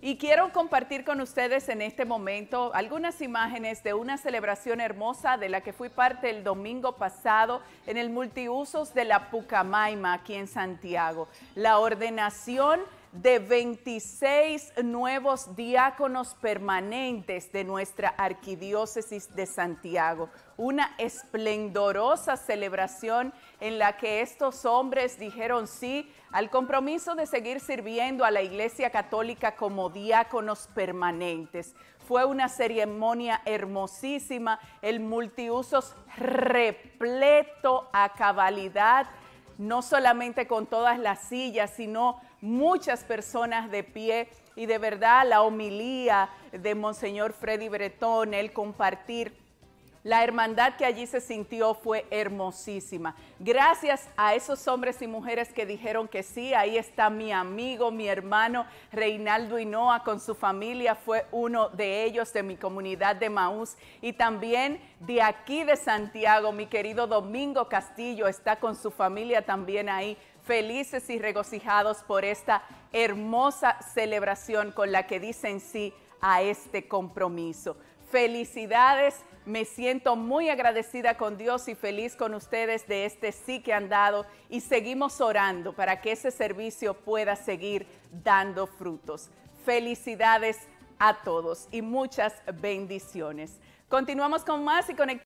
Y quiero compartir con ustedes en este momento algunas imágenes de una celebración hermosa de la que fui parte el domingo pasado en el multiusos de la Pucamaima aquí en Santiago. La ordenación de 26 nuevos diáconos permanentes de nuestra arquidiócesis de Santiago. Una esplendorosa celebración en la que estos hombres dijeron sí al compromiso de seguir sirviendo a la Iglesia Católica como diáconos permanentes. Fue una ceremonia hermosísima, el multiusos repleto a cabalidad no solamente con todas las sillas, sino muchas personas de pie. Y de verdad la homilía de Monseñor Freddy Bretón, el compartir la hermandad que allí se sintió fue hermosísima. Gracias a esos hombres y mujeres que dijeron que sí, ahí está mi amigo, mi hermano Reinaldo Hinoa con su familia, fue uno de ellos de mi comunidad de Maús. Y también de aquí de Santiago, mi querido Domingo Castillo está con su familia también ahí felices y regocijados por esta hermosa celebración con la que dicen sí a este compromiso. Felicidades. Me siento muy agradecida con Dios y feliz con ustedes de este sí que han dado y seguimos orando para que ese servicio pueda seguir dando frutos. Felicidades a todos y muchas bendiciones. Continuamos con más y conectamos.